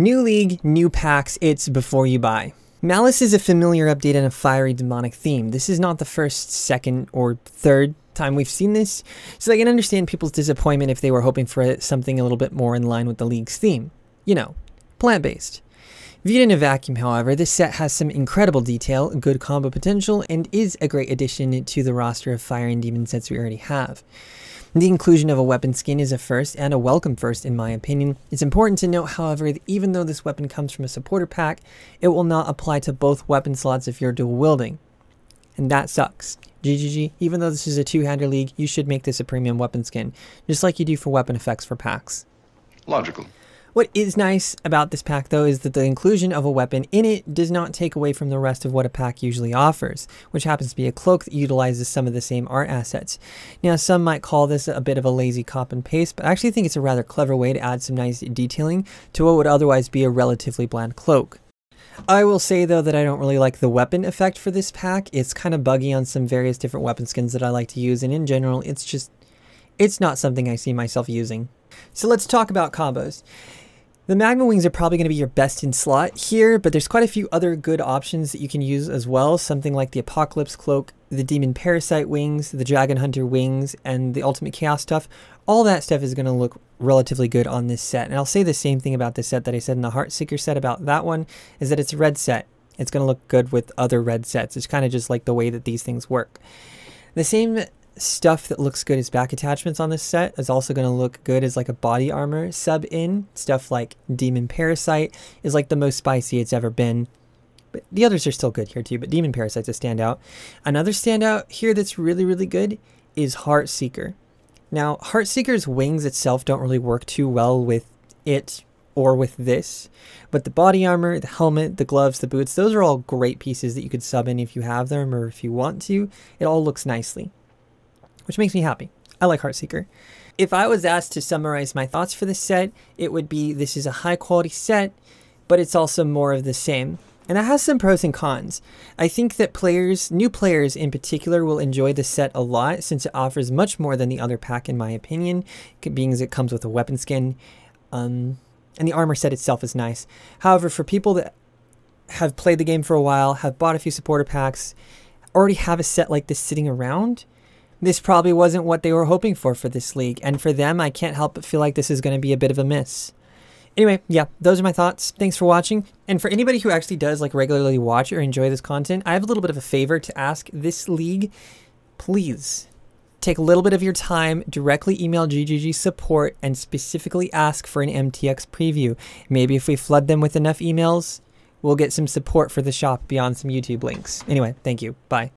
New League, new packs, it's before you buy. Malice is a familiar update and a fiery demonic theme. This is not the first, second, or third time we've seen this, so I can understand people's disappointment if they were hoping for something a little bit more in line with the League's theme. You know, plant-based. Viewed in a vacuum, however, this set has some incredible detail, good combo potential, and is a great addition to the roster of Fire and Demon sets we already have. The inclusion of a weapon skin is a first and a welcome first in my opinion. It's important to note however that even though this weapon comes from a supporter pack, it will not apply to both weapon slots if you're dual wielding. And that sucks. GGG, even though this is a two-hander league, you should make this a premium weapon skin, just like you do for weapon effects for packs. Logical. What is nice about this pack though is that the inclusion of a weapon in it does not take away from the rest of what a pack usually offers, which happens to be a cloak that utilizes some of the same art assets. Now some might call this a bit of a lazy cop and paste, but I actually think it's a rather clever way to add some nice detailing to what would otherwise be a relatively bland cloak. I will say though that I don't really like the weapon effect for this pack. It's kind of buggy on some various different weapon skins that I like to use and in general it's just it's not something I see myself using. So let's talk about combos. The Magma Wings are probably going to be your best in slot here, but there's quite a few other good options that you can use as well, something like the Apocalypse Cloak, the Demon Parasite Wings, the Dragon Hunter Wings, and the Ultimate Chaos stuff. All that stuff is going to look relatively good on this set, and I'll say the same thing about this set that I said in the Heartseeker set about that one, is that it's a red set. It's going to look good with other red sets. It's kind of just like the way that these things work. The same stuff that looks good as back attachments on this set is also going to look good as like a body armor sub in. Stuff like Demon Parasite is like the most spicy it's ever been. But the others are still good here too, but Demon Parasite's a standout. Another standout here that's really, really good is Heart Seeker. Now, Heartseeker's wings itself don't really work too well with it or with this, but the body armor, the helmet, the gloves, the boots, those are all great pieces that you could sub in if you have them or if you want to. It all looks nicely which makes me happy. I like Heartseeker. If I was asked to summarize my thoughts for this set, it would be this is a high quality set, but it's also more of the same. And it has some pros and cons. I think that players, new players in particular, will enjoy the set a lot since it offers much more than the other pack, in my opinion, being as it comes with a weapon skin. Um, and the armor set itself is nice. However, for people that have played the game for a while, have bought a few supporter packs, already have a set like this sitting around, this probably wasn't what they were hoping for for this league. And for them, I can't help but feel like this is going to be a bit of a miss. Anyway, yeah, those are my thoughts. Thanks for watching. And for anybody who actually does like regularly watch or enjoy this content, I have a little bit of a favor to ask this league. Please take a little bit of your time, directly email GGG support and specifically ask for an MTX preview. Maybe if we flood them with enough emails, we'll get some support for the shop beyond some YouTube links. Anyway, thank you. Bye.